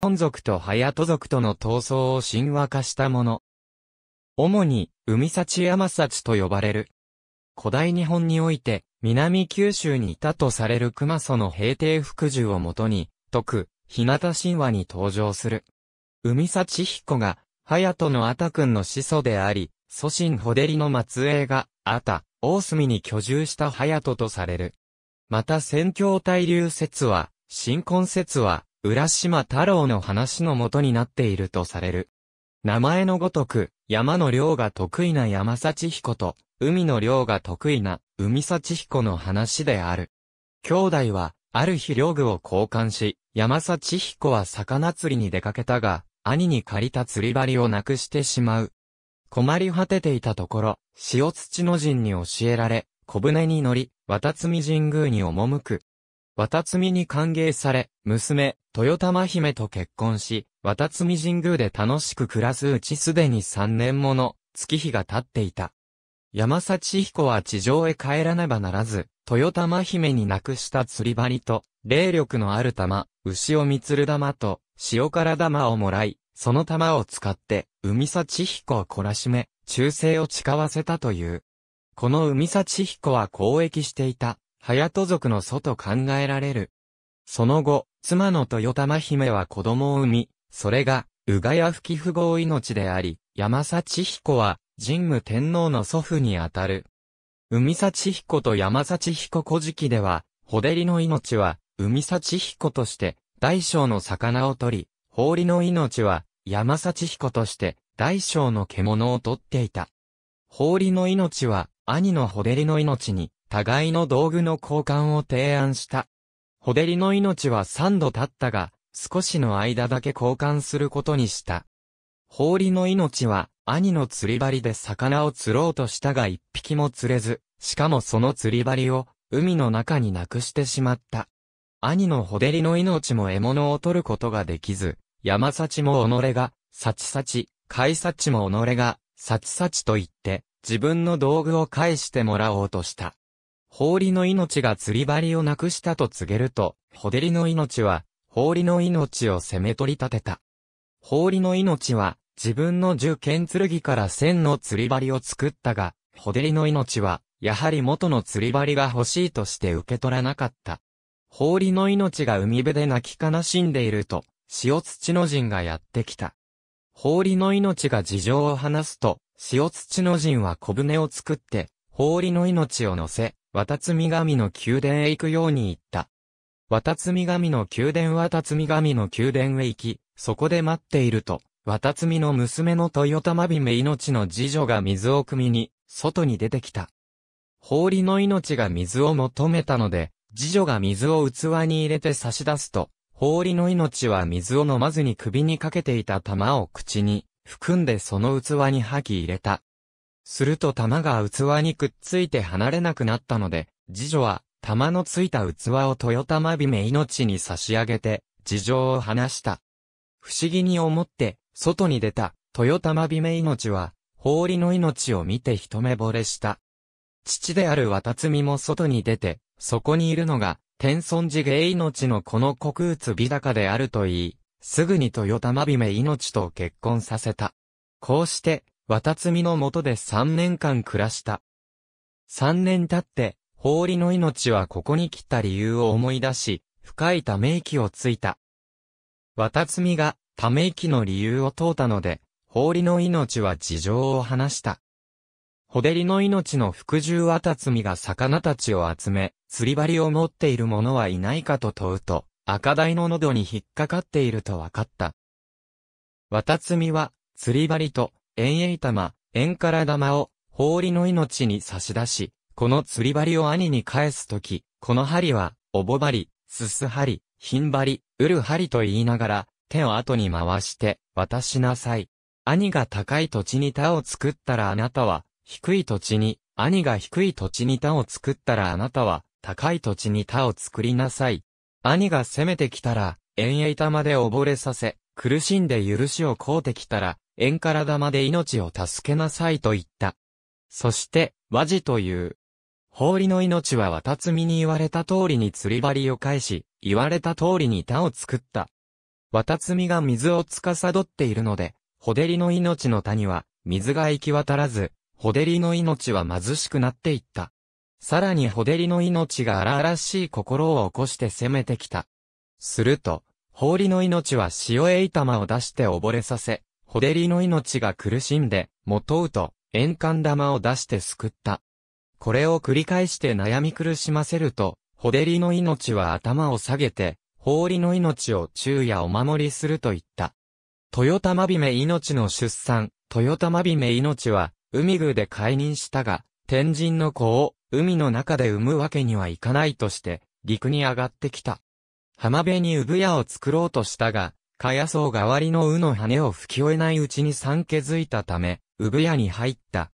本族と隼人族との闘争を神話化したもの。主に、海幸山幸と呼ばれる。古代日本において、南九州にいたとされる熊祖の平定福寿をもとに、徳、日向神話に登場する。海幸彦が、隼人のあたくんの始祖であり、祖神ホデリの末裔が、あた、大隅に居住した隼人とされる。また、宣教対流説は、新婚説は、浦島太郎の話の元になっているとされる。名前のごとく、山の量が得意な山幸彦と、海の量が得意な海幸彦の話である。兄弟は、ある日漁具を交換し、山幸彦は魚釣りに出かけたが、兄に借りた釣り針をなくしてしまう。困り果てていたところ、塩土の陣に教えられ、小舟に乗り、渡積神宮に赴く。渡積に歓迎され、娘、豊玉姫と結婚し、渡積神宮で楽しく暮らすうちすでに3年もの月日が経っていた。山幸彦は地上へ帰らねばならず、豊玉姫に亡くした釣り針と、霊力のある玉、牛を見つる玉と、塩辛玉をもらい、その玉を使って、海幸彦を懲らしめ、忠誠を誓わせたという。この海幸彦は交易していた、ハヤト族の祖と考えられる。その後、妻の豊玉姫は子供を産み、それが、うがや吹き不合命であり、山幸彦は、神武天皇の祖父にあたる。海幸彦と山幸彦古事記では、ほでりの命は、海幸彦として、大小の魚を取り、法りの命は、山幸彦として、大小の獣を取っていた。法りの命は、兄のほでりの命に、互いの道具の交換を提案した。ホデリの命は三度経ったが、少しの間だけ交換することにした。ホリの命は、兄の釣り針で魚を釣ろうとしたが一匹も釣れず、しかもその釣り針を、海の中になくしてしまった。兄のホデリの命も獲物を取ることができず、山幸も己が、幸幸、海幸も己が、幸幸と言って、自分の道具を返してもらおうとした。法理の命が釣り針をなくしたと告げると、ほでりの命は、理の命を攻め取り立てた。理の命は、自分の受剣剣から千の釣り針を作ったが、ほでりの命は、やはり元の釣り針が欲しいとして受け取らなかった。理の命が海辺で泣き悲しんでいると、塩土の人がやってきた。理の命が事情を話すと、塩土の人は小舟を作って、理の命を乗せ、渡津神の宮殿へ行くように言った。渡津神の宮殿渡津神の宮殿へ行き、そこで待っていると、渡津の娘の豊玉姫命の次女が水を汲みに、外に出てきた。法理の命が水を求めたので、次女が水を器に入れて差し出すと、法理の命は水を飲まずに首にかけていた玉を口に、含んでその器に吐き入れた。すると玉が器にくっついて離れなくなったので、次女は玉のついた器を豊玉姫命に差し上げて、事情を話した。不思議に思って、外に出た、豊玉姫命は、法理の命を見て一目惚れした。父である渡摘も外に出て、そこにいるのが、天孫寺芸命のこの国宇美高であると言い、すぐに豊玉姫命と結婚させた。こうして、渡摘のもとで3年間暮らした。3年経って、法理の命はここに来た理由を思い出し、深いため息をついた。渡摘が、ため息の理由を問うたので、法理の命は事情を話した。ほでりの命の服従渡摘が魚たちを集め、釣り針を持っている者はいないかと問うと、赤台の喉に引っかかっていると分かった。渡摘は、釣り針と遠泳玉、遠から玉を、氷の命に差し出し、この釣り針を兄に返すとき、この針は、おぼ針、すす針、ひん針、うる針と言いながら、手を後に回して、渡しなさい。兄が高い土地に田を作ったらあなたは、低い土地に、兄が低い土地に田を作ったらあなたは、高い土地に田を作りなさい。兄が攻めてきたら、遠泳玉で溺れさせ、苦しんで許しを請うてきたら、縁から玉で命を助けなさいと言った。そして、和事という。法理の命は渡つみに言われた通りに釣り針を返し、言われた通りに田を作った。渡つみが水を司っているので、ほでりの命の田には、水が行き渡らず、ほでりの命は貧しくなっていった。さらにほでりの命が荒々しい心を起こして攻めてきた。すると、法理の命は潮江玉を出して溺れさせ、ほでりの命が苦しんで、元うと、円環玉を出して救った。これを繰り返して悩み苦しませると、ほでりの命は頭を下げて、法理の命を昼夜お守りすると言った。豊玉姫命の出産、豊玉姫命は、海宮で解任したが、天神の子を、海の中で産むわけにはいかないとして、陸に上がってきた。浜辺に産屋を作ろうとしたが、かやそう代わりのうの羽を吹き終えないうちに産気づいたため、産屋に入った。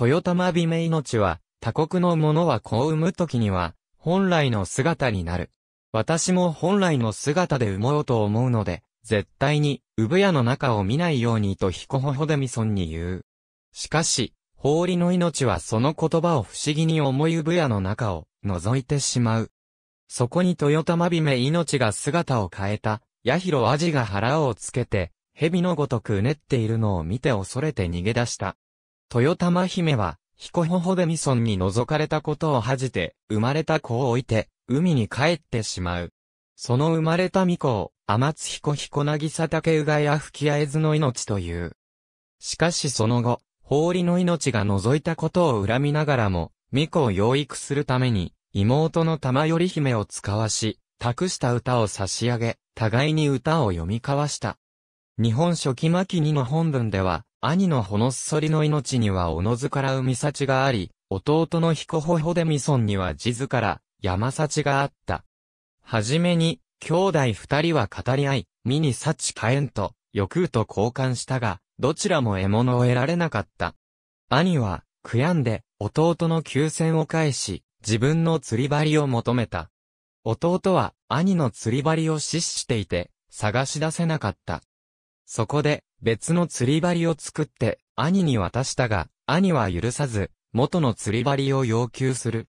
豊玉美名命は、他国の者は子を産むときには、本来の姿になる。私も本来の姿で産もうと思うので、絶対に、産屋の中を見ないようにとヒコホホデミソンに言う。しかし、法理の命はその言葉を不思議に思い産屋の中を覗いてしまう。そこに豊玉美名命が姿を変えた、ヤヒロアジが腹をつけて、蛇のごとくうねっているのを見て恐れて逃げ出した。豊玉姫は、彦ホホデミソンに覗かれたことを恥じて、生まれた子を置いて、海に帰ってしまう。その生まれた巫女を、天津彦彦なぎさ竹うがや吹きあえずの命という。しかしその後、法理の命が覗いたことを恨みながらも、巫女を養育するために、妹の玉頼姫を使わし、託した歌を差し上げ、互いに歌を読み交わした。日本初期巻2の本文では、兄のほのっそりの命にはおのずから海幸があり、弟の彦ほほでみそんには地図から山幸があった。はじめに、兄弟二人は語り合い、身に幸かえんと、欲と交換したが、どちらも獲物を得られなかった。兄は、悔やんで、弟の休戦を返し、自分の釣り針を求めた。弟は兄の釣り針を死死していて、探し出せなかった。そこで、別の釣り針を作って、兄に渡したが、兄は許さず、元の釣り針を要求する。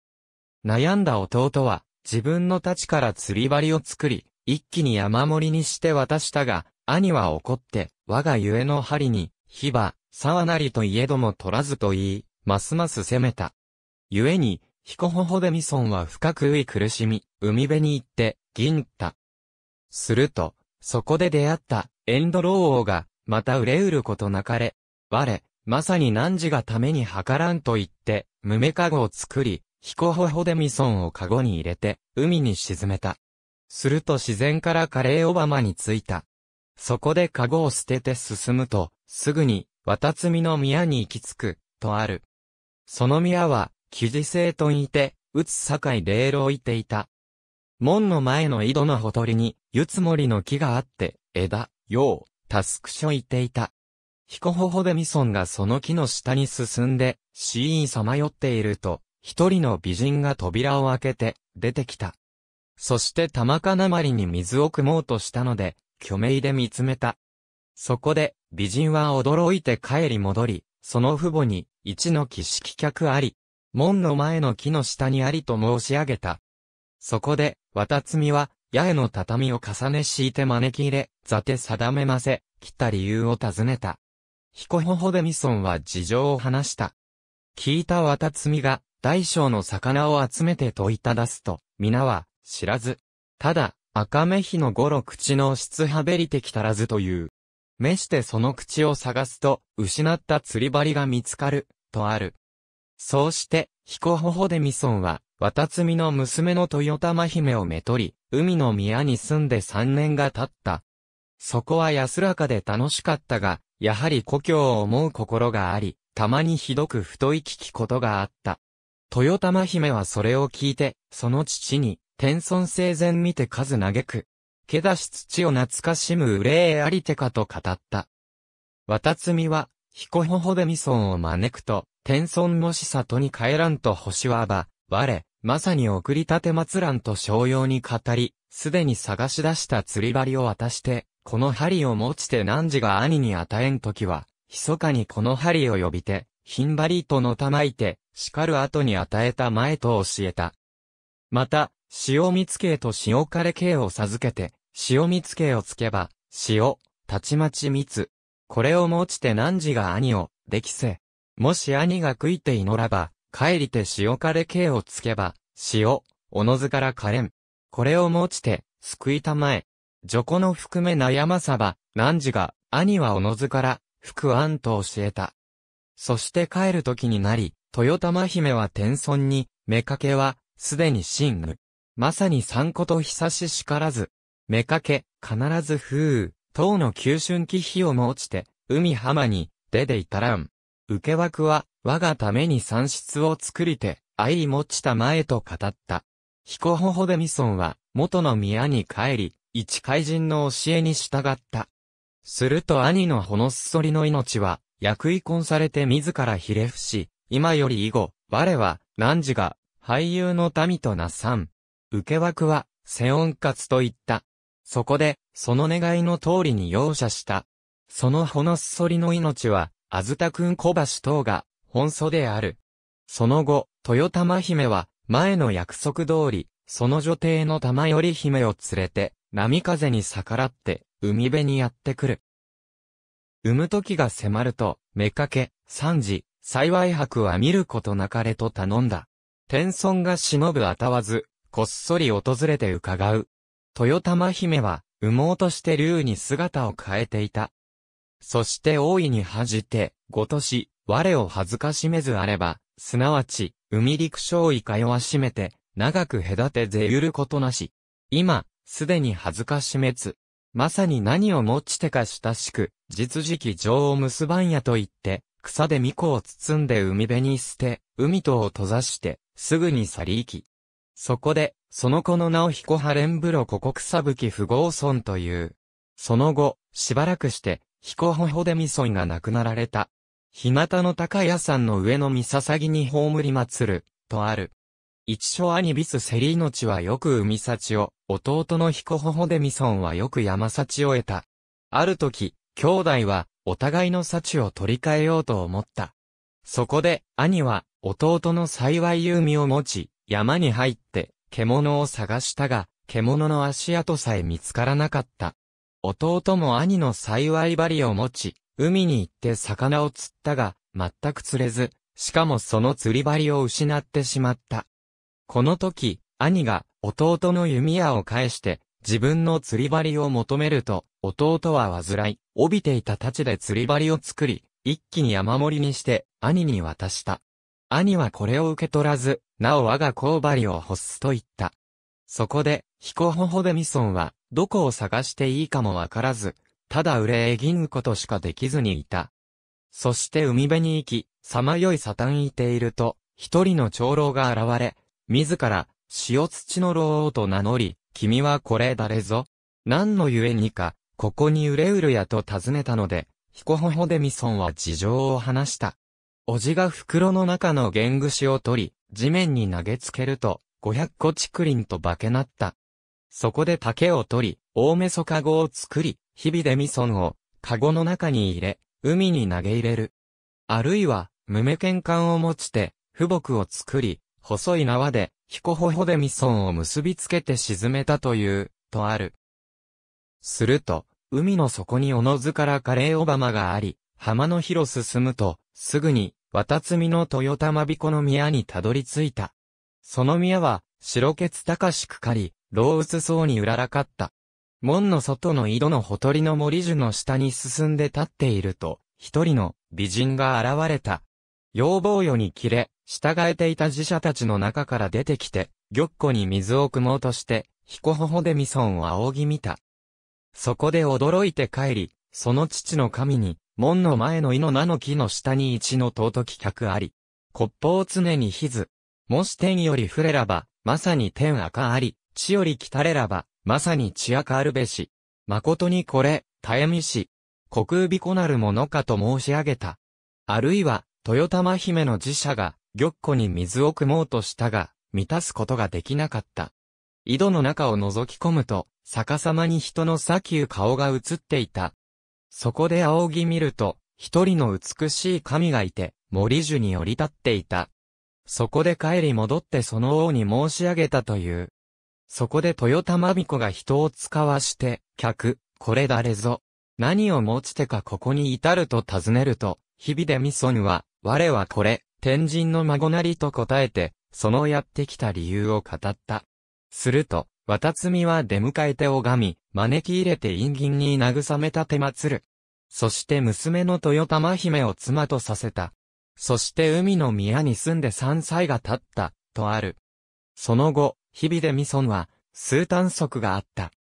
悩んだ弟は、自分の太刀から釣り針を作り、一気に山盛りにして渡したが、兄は怒って、我がゆえの針に、火は、沢なりといえども取らずと言い、ますます攻めた。ゆえに、ヒコホホデミソンは深くい苦しみ、海辺に行って、銀太。すると、そこで出会った、エンドロー王が、また売れうることなかれ。我、まさに汝がために計らんと言って、無メかごを作り、ヒコホホデミソンをかごに入れて、海に沈めた。すると自然からカレーオバマに着いた。そこでかごを捨てて進むと、すぐに、渡積みの宮に行き着く、とある。その宮は、記事生といて、打つ堺霊老いていた。門の前の井戸のほとりに、ゆつもりの木があって、枝、よう、タスクョいていた。ひこほほでみそんがその木の下に進んで、死因さまよっていると、一人の美人が扉を開けて、出てきた。そして玉かなまりに水を汲もうとしたので、虚名で見つめた。そこで、美人は驚いて帰り戻り、その父母に、一の木式客あり、門の前の木の下にありと申し上げた。そこで、綿摘は、八重の畳を重ね敷いて招き入れ、座て定めませ、来た理由を尋ねた。彦ほほでみそんは事情を話した。聞いた綿摘が、大小の魚を集めて問いただすと、皆は、知らず。ただ、赤目日の五六口の質はべりてきたらずという。目してその口を探すと、失った釣り針が見つかる、とある。そうして、彦ホホデミソンは、渡摘の娘の豊玉姫をめとり、海の宮に住んで3年が経った。そこは安らかで楽しかったが、やはり故郷を思う心があり、たまにひどく太い聞きことがあった。豊玉姫はそれを聞いて、その父に、天孫生前見て数嘆く。けだし土を懐かしむ憂えありてかと語った。渡摘は、ヒコホホでミソンを招くと、天孫もし里に帰らんと星はば、我、まさに送りたてらんと商用に語り、すでに探し出した釣り針を渡して、この針を持ちて汝が兄に与えんときは、密かにこの針を呼びて、ひんばりとのたまいて、叱る後に与えた前と教えた。また、塩見つけと塩枯れ系を授けて、塩見つけをつけば、塩、たちまち蜜、これをもちて汝が兄を、できせ。もし兄が食いていのらば、帰りて塩枯れ刑をつけば、塩、おのずから枯れん。これをもちて、救いたまえ。女子の含め悩まさば、汝が、兄はおのずから、福安と教えた。そして帰る時になり、豊玉姫は天孫に、目かけは、すでに真ぬ。まさに三個と久ししからず。目かけ、必ず風雨、唐の旧春期費用も落ちて、海浜に出ていたらん。受け枠は、我がために産出を作りて、愛持ちたまえと語った。彦ほほでみそんは、元の宮に帰り、一怪人の教えに従った。すると兄のほのすそりの命は、役遺婚されて自らひれ伏し、今より以後、我は、汝が、俳優の民となさん。受け枠は、世音活と言った。そこで、その願いの通りに容赦した。そのほのすそりの命は、あずたくん小橋等が、本祖である。その後、豊玉姫は、前の約束通り、その女帝の玉より姫を連れて、波風に逆らって、海辺にやってくる。産む時が迫ると、めかけ、三時、幸い博は見ることなかれと頼んだ。天孫が忍ぶあたわず、こっそり訪れて伺う。豊玉姫は、羽毛として竜に姿を変えていた。そして大いに恥じて、ごとし、我を恥ずかしめずあれば、すなわち、海陸将いか弱しめて、長く隔てぜゆることなし。今、すでに恥ずかしめつ。まさに何をもちてか親しく、実時期情を結ばんやと言って、草で巫女を包んで海辺に捨て、海とを閉ざして、すぐに去り行き。そこで、その子の名を彦波連ブロコ国サブキ不合村という。その後、しばらくして、彦ホホデミソンが亡くなられた。日向の高屋山の上の三笹木に葬り祭る、とある。一所兄ビスセリ命はよく海幸を、弟の彦ホホデミソンはよく山幸を得た。ある時、兄弟は、お互いの幸を取り替えようと思った。そこで、兄は、弟の幸い弓を持ち、山に入って、獣を探したが、獣の足跡さえ見つからなかった。弟も兄の幸い針を持ち、海に行って魚を釣ったが、全く釣れず、しかもその釣り針を失ってしまった。この時、兄が弟の弓矢を返して、自分の釣り針を求めると、弟は患い、帯びていた太刀で釣り針を作り、一気に山盛りにして、兄に渡した。兄はこれを受け取らず、なお我が工張を欲すと言った。そこで、彦ホホデミソンは、どこを探していいかもわからず、ただ憂えぎぬことしかできずにいた。そして海辺に行き、さまよいサタンいていると、一人の長老が現れ、自ら、塩土の老王と名乗り、君はこれ誰ぞ何のゆえにか、ここにうれうるやと尋ねたので、彦ホホでミソンは事情を話した。おじが袋の中の玄串を取り、地面に投げつけると、五百個竹林と化けなった。そこで竹を取り、大メそかごを作り、日々で味噌を、かごの中に入れ、海に投げ入れる。あるいは、無目剣管を持ちて、富木を作り、細い縄で、ひこほほでミソンを結びつけて沈めたという、とある。すると、海の底におのずからカレーオバマがあり、浜の広進むと、すぐに、渡積の豊玉彦の宮にたどり着いた。その宮は、白血高しくかり、老鬱そうにうららかった。門の外の井戸のほとりの森樹の下に進んで立っていると、一人の美人が現れた。要望よに切れ、従えていた寺社たちの中から出てきて、玉子に水を汲もうとして、ひこほほでみそんを仰ぎ見た。そこで驚いて帰り、その父の神に、門の前の井の名の木の下に一の尊き客あり。骨を常にひず。もし天より触れらば、まさに天赤あり、地より来たれらば、まさに地赤あるべし。誠にこれ、たえみし。虚空び子なるものかと申し上げた。あるいは、豊玉姫の寺社が、玉子に水を汲もうとしたが、満たすことができなかった。井戸の中を覗き込むと、逆さまに人の砂丘顔が映っていた。そこで仰ぎ見ると、一人の美しい神がいて、森樹に降り立っていた。そこで帰り戻ってその王に申し上げたという。そこで豊玉美子が人を使わして、客、これ誰ぞ。何を持ちてかここに至ると尋ねると、日々でみそぬは、我はこれ、天神の孫なりと答えて、そのやってきた理由を語った。すると、渡みは出迎えて拝み、招き入れて陰銀に慰めた手祭る。そして娘の豊玉姫を妻とさせた。そして海の宮に住んで三歳が経った、とある。その後、日々で未ソは、数短足があった。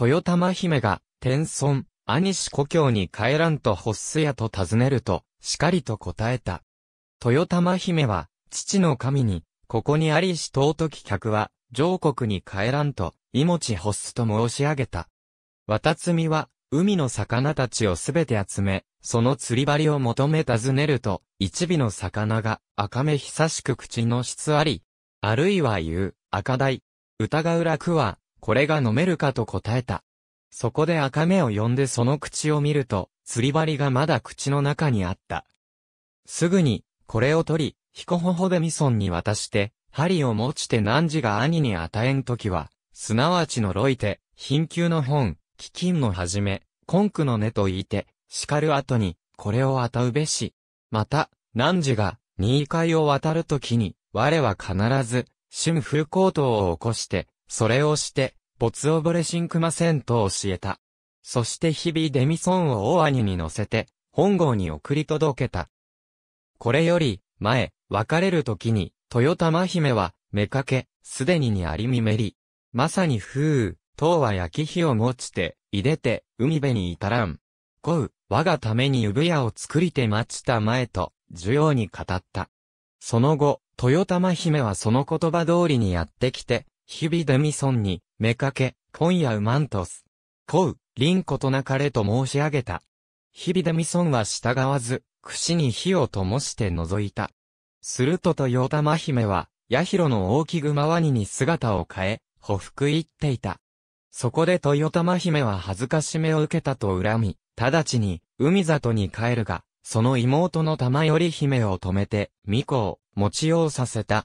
豊玉姫が、天孫、兄氏故郷に帰らんとほっすやと尋ねると、しかりと答えた。豊玉姫は、父の神に、ここにありし尊き客は、上国に帰らんと、命欲すと申し上げた。渡積は、海の魚たちをすべて集め、その釣り針を求め尋ねると、一尾の魚が赤目久しく口の質あり、あるいは言う、赤台。疑う楽は、これが飲めるかと答えた。そこで赤目を呼んでその口を見ると、釣り針がまだ口の中にあった。すぐに、これを取り、ヒコホホでミソンに渡して、針を持ちて何時が兄に与えんときは、すなわち呪いて、貧窮の本、飢饉のはじめ、根句の根と言いて、叱る後に、これを与うべし。また、何時が、二階を渡るときに、我は必ず、春風高動を起こして、それをして、没溺れしんくませんと教えた。そして日々デミソンを大兄に乗せて、本郷に送り届けた。これより、前、別れるときに、豊玉姫は、めかけ、すでににありみめり。まさに風雨、唐は焼き火を持ちて、いでて、海辺に至らん。こう、我がために産屋を作りて待ちたまえと、需要に語った。その後、豊玉姫はその言葉通りにやってきて、日々デミソンに、めかけ、今夜うまんとす。こう、凛子となかれと申し上げた。日々デミソンは従わず、串に火を灯して覗いた。すると豊玉姫は、八ロの大木熊ワニに姿を変え、ほふく言っていた。そこで豊玉姫は恥ずかしめを受けたと恨み、直ちに、海里に帰るが、その妹の玉より姫を止めて、巫女を、持ちようさせた。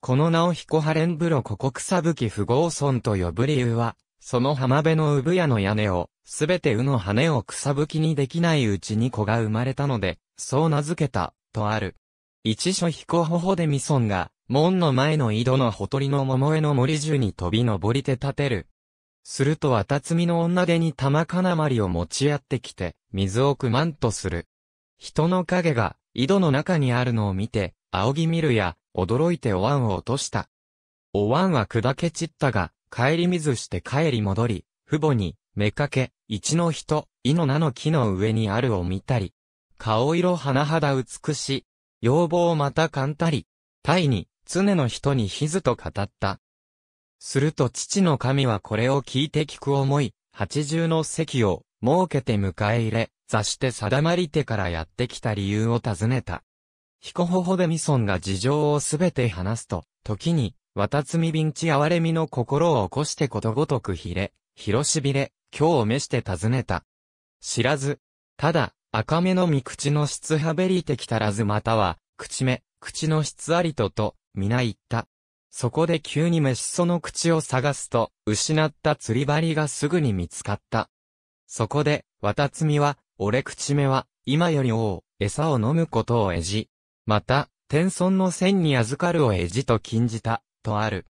この名を彦ハレンブロ古国さぶき不合村と呼ぶ理由は、その浜辺の産屋の屋根を、すべてうの羽を草吹きにできないうちに子が生まれたので、そう名付けた、とある。一所彦ほほでミソンが、門の前の井戸のほとりの桃江の森中に飛び登りて立てる。するとわたつみの女手に玉かなまりを持ち合ってきて、水をくまんとする。人の影が、井戸の中にあるのを見て、仰ぎ見るや、驚いてお椀を落とした。お椀は砕け散ったが、帰り水して帰り戻り、父母に、めかけ、一の人、井の名の木の上にあるを見たり。顔色花肌美し、要望またかんたり、タイに、常の人にひずと語った。すると父の神はこれを聞いて聞く思い、八重の席を設けて迎え入れ、座して定まり手からやってきた理由を尋ねた。ヒコホホデミソンが事情をすべて話すと、時に、わたつみびんち哀れみの心を起こしてことごとくひれ、広しびれ、今日を召して尋ねた。知らず、ただ、赤目のみ口の質はべりてきたらずまたは、口目、口の質ありとと、皆言った。そこで急に飯その口を探すと、失った釣り針がすぐに見つかった。そこで、たつみは、俺口目は、今より王、餌を飲むことをえじ。また、天孫の線に預かるをえじと禁じた、とある。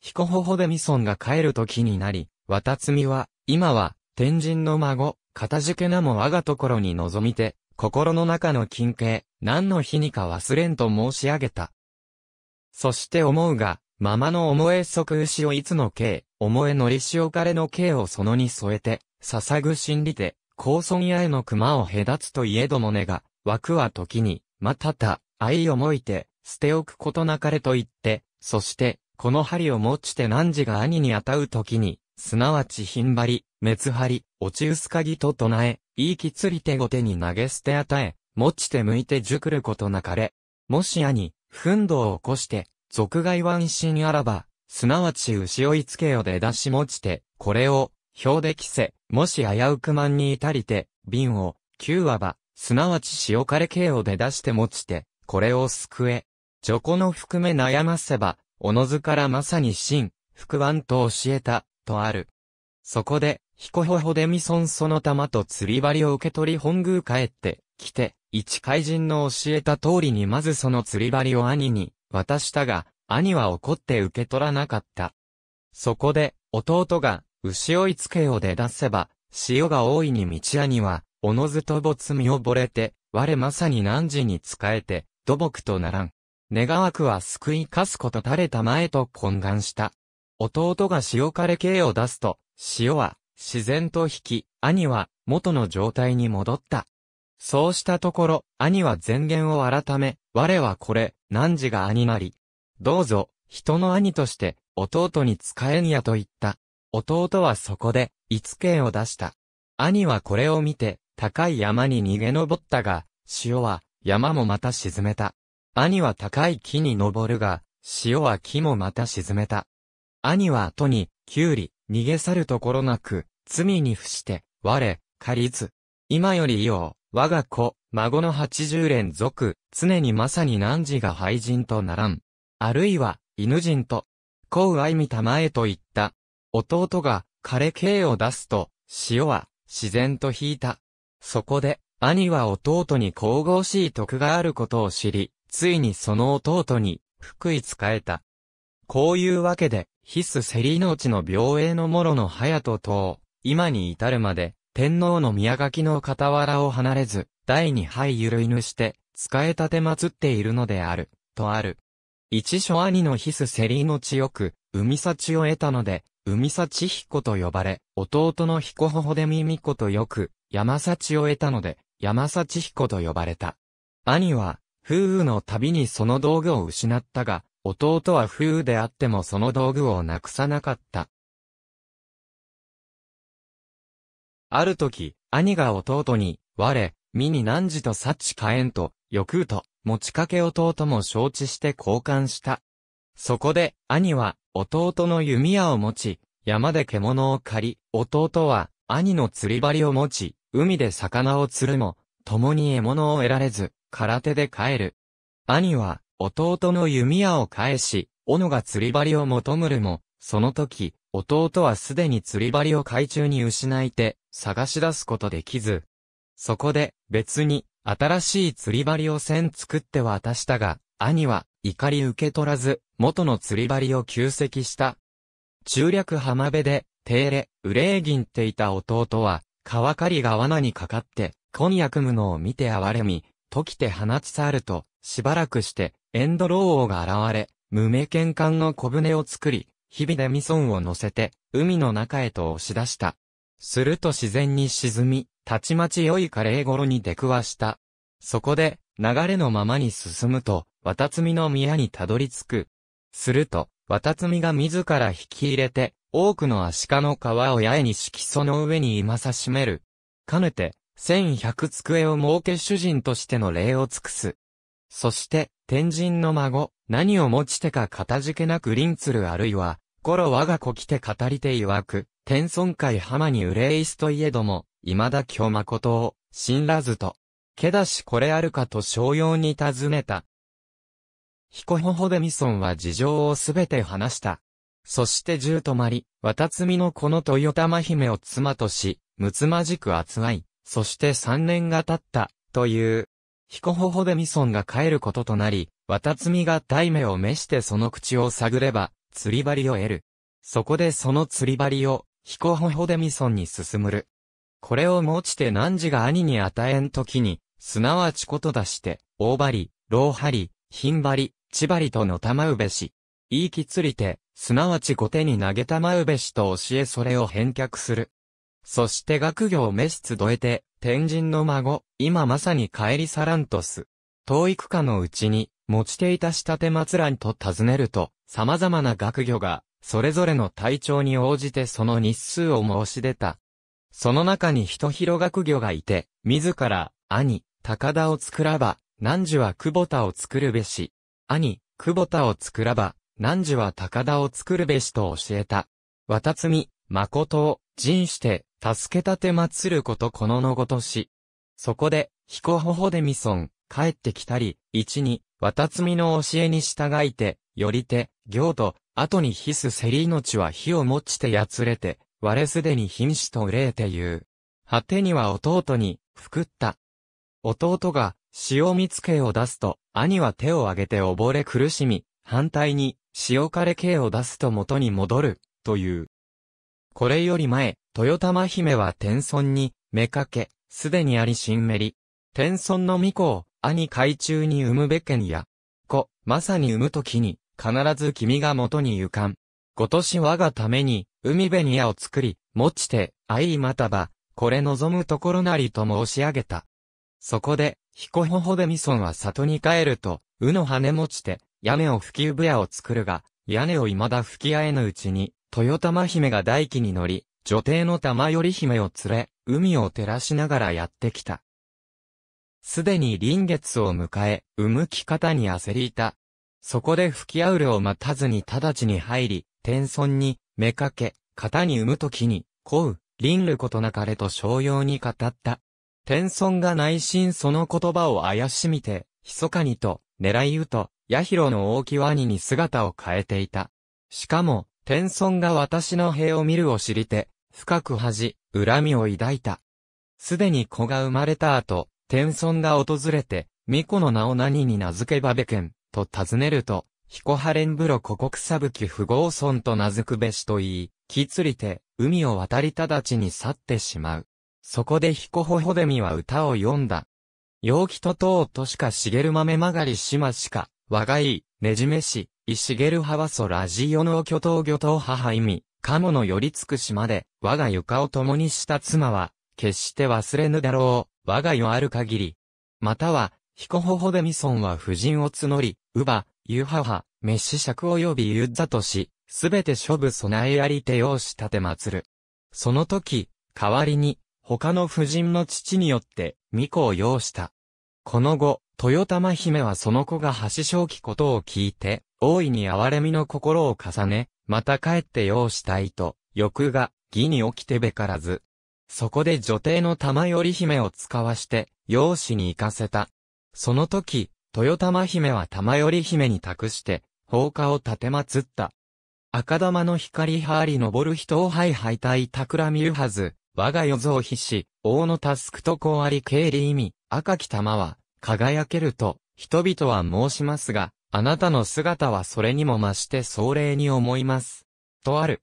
彦ほほでみそんが帰る時になり、たつみは、今は、天神の孫、片付けなも我がところに望みて、心の中の金景、何の日にか忘れんと申し上げた。そして思うが、ままの思え即牛をいつの刑、思えのりしおかれの刑をそのに添えて、捧ぐ心理で、高尊屋への熊を隔つといえどもねが、枠は時に、またた、愛思いて、捨ておくことなかれと言って、そして、この針を持ちて何時が兄にあたう時に、すなわちひんばり、めつはり、落ち薄かぎと唱え、いいきつりてごてに投げ捨て与え、持ちて向いて熟ることなかれ。もしやに、奮動を起こして、俗外湾心あらば、すなわち牛追いつけよで出し持ちて、これを、表で着せ、もし危うく万に至りて、瓶を、九わば、すなわち塩枯れ形を出して持ちて、これを救え。ョコの含め悩ませば、おのずからまさに真、福腕と教えた、とある。そこで、ヒコホホデミソンその玉と釣り針を受け取り本宮帰って、来て、一怪人の教えた通りにまずその釣り針を兄に渡したが、兄は怒って受け取らなかった。そこで、弟が、牛追いつけを出出せば、潮が大いに道兄は、おのずと没身をれて、我まさに汝に仕えて、土木とならん。願わくは救いかすこと垂れたまえと懇願した。弟が塩枯れ系を出すと、塩は自然と引き、兄は元の状態に戻った。そうしたところ、兄は前言を改め、我はこれ、汝が兄なり。どうぞ、人の兄として、弟に仕えんやと言った。弟はそこで、五系を出した。兄はこれを見て、高い山に逃げ登ったが、潮は、山もまた沈めた。兄は高い木に登るが、潮は木もまた沈めた。兄は後に、きゅうり、逃げ去るところなく、罪に伏して、我、借りず。今よりよう、我が子、孫の八十連続、常にまさに汝が廃人とならん。あるいは、犬人と、幸愛みたまえと言った。弟が、枯れ刑を出すと、潮は、自然と引いた。そこで、兄は弟に神々しい徳があることを知り、ついにその弟に、福井仕えた。こういうわけで、ヒスセリーノチの病影の諸の隼人等、今に至るまで、天皇の宮垣の傍らを離れず、第二杯ゆるいぬして、使えたてまつっているのである、とある。一所兄のヒスセリーノチよく、海幸を得たので、海幸彦と呼ばれ、弟の彦ほほでみみとよく、山幸を得たので、山幸彦と呼ばれた。兄は、夫婦の旅にその道具を失ったが、弟は夫婦であってもその道具をなくさなかった。ある時、兄が弟に、我、身に何時とかえんと、欲うと、持ちかけ弟も承知して交換した。そこで、兄は、弟の弓矢を持ち、山で獣を狩り、弟は、兄の釣り針を持ち、海で魚を釣るも、共に獲物を得られず、空手で帰る。兄は、弟の弓矢を返し、斧が釣り針を求むるも、その時、弟はすでに釣り針を海中に失いて、探し出すことできず。そこで、別に、新しい釣り針を線作って渡したが、兄は、怒り受け取らず、元の釣り針を旧跡した。中略浜辺で、手入れ、憂い銀っていた弟は、川狩りが罠にかかって、今夜組むのを見て哀れみ、時て放ち去ると、しばらくして、エンドロー王が現れ、無名剣艦の小舟を作り、日々でミソンを乗せて、海の中へと押し出した。すると自然に沈み、たちまち良いカレー頃に出くわした。そこで、流れのままに進むと、渡積みの宮にたどり着く。すると、渡積みが自ら引き入れて、多くのアシカの皮を八重に敷きその上に今さしめる。かねて、千百机を設け主人としての礼を尽くす。そして、天神の孫、何をもちてか片付けなく臨ツるあるいは、頃我が子来て語りて曰く、天孫会浜に憂いすといえども、未だ今日誠を、信らずと。けだしこれあるかと商用に尋ねた。ヒコホホデミソンは事情をすべて話した。そして十止まり、渡つみのこの豊玉姫を妻とし、むつまじく扱い、そして三年が経った、という。ヒコホホデミソンが帰ることとなり、ワタツミが大目を召してその口を探れば、釣り針を得る。そこでその釣り針を、ヒコホホデミソンに進むる。これを持ちて汝が兄に与えんときに、すなわちこと出して、大針、老針、品針、千針とのたまうべし。言いきつりて、すなわち後手に投げたまうべしと教えそれを返却する。そして学業を召し集えて、天神の孫、今まさに帰りサラントス。遠いくかのうちに、持ちていた仕立てらんと尋ねると、様々な学魚が、それぞれの体調に応じてその日数を申し出た。その中に人広学魚がいて、自ら、兄、高田を作らば、汝は久保田を作るべし。兄、久保田を作らば、汝は高田を作るべしと教えた。渡積、誠を、人して、助けたて祭ることこののごとし。そこで、彦ほほでみそん、帰ってきたり、一に、渡つみの教えに従いて、よりて、行と、後にひすせり命は火を持ちてやつれて、我すでに瀕死と憂えて言う。果てには弟に、ふくった。弟が、塩見つけを出すと、兄は手を挙げて溺れ苦しみ、反対に、塩枯れ系を出すと元に戻る、という。これより前、豊玉姫は天孫に、めかけ、すでにありしんめり。天孫の巫女を、兄海中に産むべけんや。子、まさに産むときに、必ず君が元に行かん。今年我がために、海辺に矢を作り、持ちて、愛またば、これ望むところなりと申し上げた。そこで、彦ほほでみそんは里に帰ると、うの羽持ちて、屋根を吹きうぶ矢を作るが、屋根を未だ吹き合えぬうちに、豊玉姫が大気に乗り、女帝の玉頼姫を連れ、海を照らしながらやってきた。すでに臨月を迎え、うむき方に焦りいた。そこで吹きあうるを待たずに直ちに入り、天孫に、めかけ、型に産むときに、こう、臨ることなかれと商用に語った。天孫が内心その言葉を怪しみて、密かにと、狙いうと、八広の大きワニに姿を変えていた。しかも、天孫が私の兵を見るを知りて、深く恥、恨みを抱いた。すでに子が生まれた後、天孫が訪れて、巫女の名を何に名付けばべけん、と尋ねると、彦ハレンブロ古国サブキ不合村と名付くべしと言い、きつりて、海を渡り直ちに去ってしまう。そこで彦ほほでみは歌を詠んだ。陽気ととうとしか茂る豆曲がりしましか、我がいい、ねじめし、石ゲルはそソラジオの巨頭巨頭母意味、鴨の寄りつく島で、我が床を共にした妻は、決して忘れぬだろう、我が世ある限り。または、ヒコホホデミソンは夫人を募り、乳母、ユハハ、メッシ釈及びユッザとし、すべて諸部備えあり手を仕立て祭る。その時、代わりに、他の夫人の父によって、巫女を用した。この後、豊玉姫はその子が橋正気ことを聞いて、大いに憐れみの心を重ね、また帰って用したいと、欲が、義に起きてべからず。そこで女帝の玉頼姫を使わして、養子に行かせた。その時、豊玉姫は玉頼姫に託して、放火を立てまつった。赤玉の光はあり昇る人をはいはいたいたくらみゆはず、我が世像必死、王のタスクとこうあり経理意味、赤き玉は、輝けると、人々は申しますが、あなたの姿はそれにも増して壮麗に思います。とある。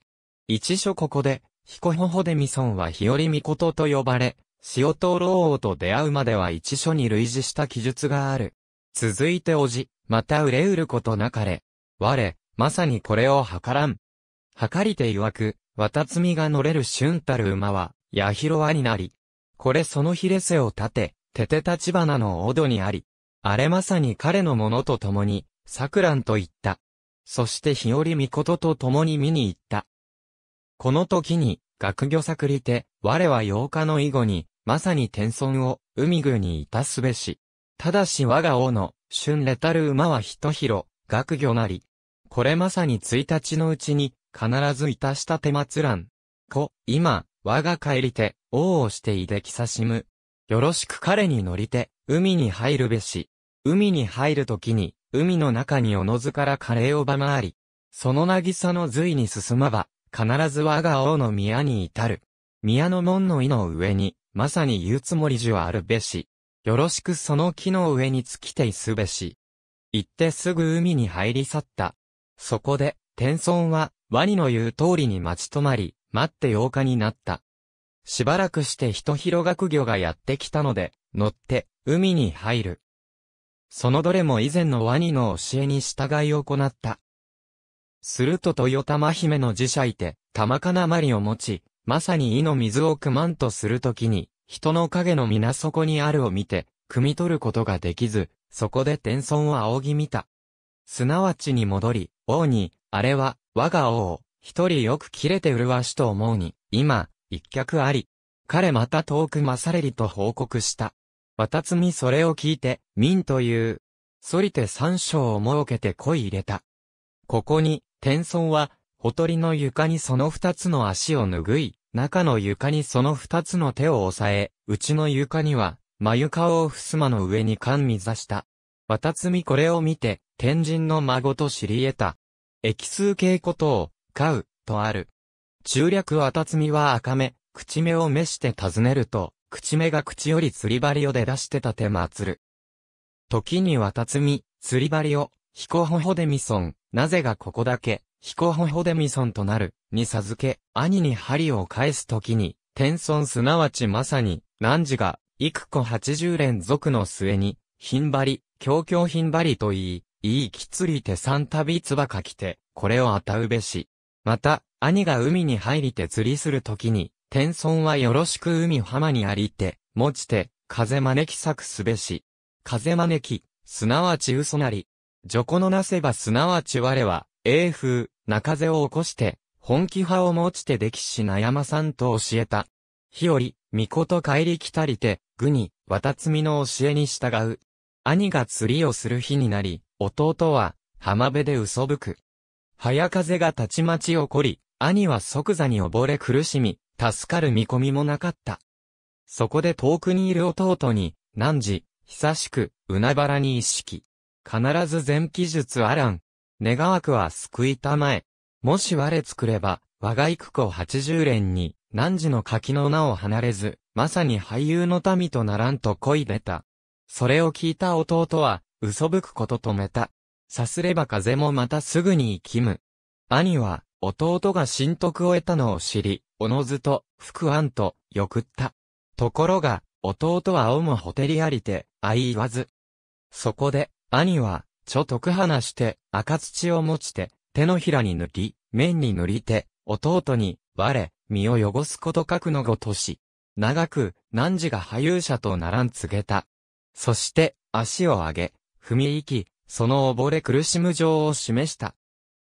一所ここで、ヒコホホデミソンは日和御事と呼ばれ、塩と老王と出会うまでは一所に類似した記述がある。続いておじ、また売れうることなかれ。我、まさにこれを図らん。計りて曰く、綿摘みが乗れる瞬たる馬は、八広輪になり。これそのひれせを立て、テテ立花のおどにあり、あれまさに彼のものと共に、桜んと言った。そして日和美琴と共に見に行った。この時に、学魚作りて、我は8日の以後に、まさに天孫を、海宮にいたすべし。ただし我が王の、春レタル馬は一広、学魚なり。これまさに一日のうちに、必ずいたした手末らん。こ、今、我が帰りて、王をしていできさしむ。よろしく彼に乗りて、海に入るべし。海に入るときに、海の中におのずからーをばまわり、その渚の随に進まば、必ず我が王の宮に至る。宮の門の井の上に、まさに言うつもりじはあるべし。よろしくその木の上に尽きていすべし。行ってすぐ海に入り去った。そこで、天孫は、ワニの言う通りに待ち止まり、待って8日になった。しばらくして人広学魚がやってきたので、乗って、海に入る。そのどれも以前のワニの教えに従い行った。すると豊玉姫の寺社いて、玉かなまりを持ち、まさに井の水をくまんとするときに、人の影の皆そこにあるを見て、汲み取ることができず、そこで天孫を仰ぎ見た。すなわちに戻り、王に、あれは、我が王、一人よく切れて麗しと思うに、今、一脚あり。彼また遠くまされりと報告した。渡つみそれを聞いて、民という。そりて三章を設けて恋入れた。ここに、天孫は、ほとりの床にその二つの足を拭い、中の床にその二つの手を押さえ、うちの床には、真床を襖の上に冠みざした。渡つみこれを見て、天神の孫と知り得た。液数系ことを、飼う、とある。中略あたつみは赤目、口目を召して尋ねると、口目が口より釣り針を出だして立てつる。時にわたつみ、釣り針を、ヒコホホデミソン、なぜがここだけ、ヒコホホデミソンとなる、に授け、兄に針を返す時に、天孫すなわちまさに、汝が、幾個八十連続の末に、品ばり、強ひ品ばりと言い、いいきつりて三度つばかきて、これをあたうべし。また、兄が海に入りて釣りするときに、天孫はよろしく海浜にありて、持ちて、風招き咲くすべし。風招き、すなわち嘘なり。女のなせばすなわち我は、英風、中風を起こして、本気派を持ちて歴史悩まさんと教えた。日より、女と帰り来たりて、具に、渡つみの教えに従う。兄が釣りをする日になり、弟は、浜辺で嘘吹く。早風がたちまち起こり、兄は即座に溺れ苦しみ、助かる見込みもなかった。そこで遠くにいる弟に、何時、久しく、うなばらに一式。必ず全記述あらん。願わくは救いたまえ。もし我作れば、我が幾子八十連に、何時の柿の名を離れず、まさに俳優の民とならんと恋出た。それを聞いた弟は、嘘吹くこと止めた。さすれば風もまたすぐに生きむ。兄は、弟が神徳を得たのを知り、おのずと、福安と、よくった。ところが、弟はおもほてりありて、あい言わず。そこで、兄は、ちょとく話して、赤土を持ちて、手のひらに塗り、面に塗りて、弟に、我、身を汚すこと書くのごとし。長く、汝が俳優者とならん告げた。そして、足を上げ、踏み行き、その溺れ苦しむ情を示した。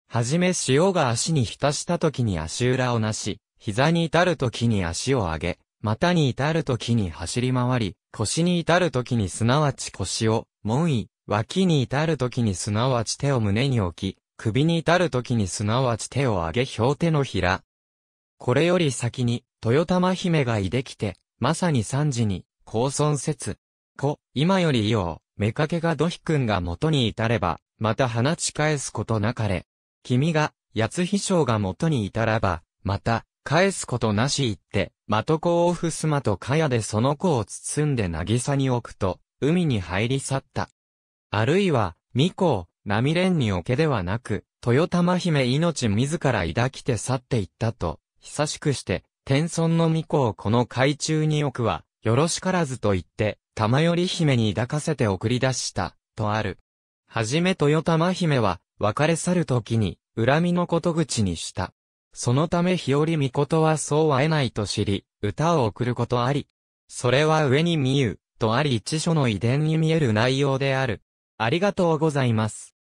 はじめ潮が足に浸した時に足裏をなし、膝に至る時に足を上げ、股に至る時に走り回り、腰に至る時にすなわち腰を、門位、脇に至る時にすなわち手を胸に置き、首に至る時にすなわち手を上げ表手のひら。これより先に、豊玉姫がいできて、まさに三時に、高尊説。子、今よりいよう、目かけが土肥くんが元に至れば、また放ち返すことなかれ。君が、八飛将が元にいたらば、また、返すことなし言って、的子をふすまとかやでその子を包んで渚に置くと、海に入り去った。あるいは、巫女、波連に置けではなく、豊玉姫命自ら抱きて去っていったと、久しくして、天孫の巫女をこの海中に置くは、よろしからずと言って、玉より姫に抱かせて送り出した、とある。はじめ豊玉姫は、別れ去る時に、恨みのこと口にした。そのため日和美琴はそう会えないと知り、歌を送ることあり。それは上に見ゆ、とあり一書の遺伝に見える内容である。ありがとうございます。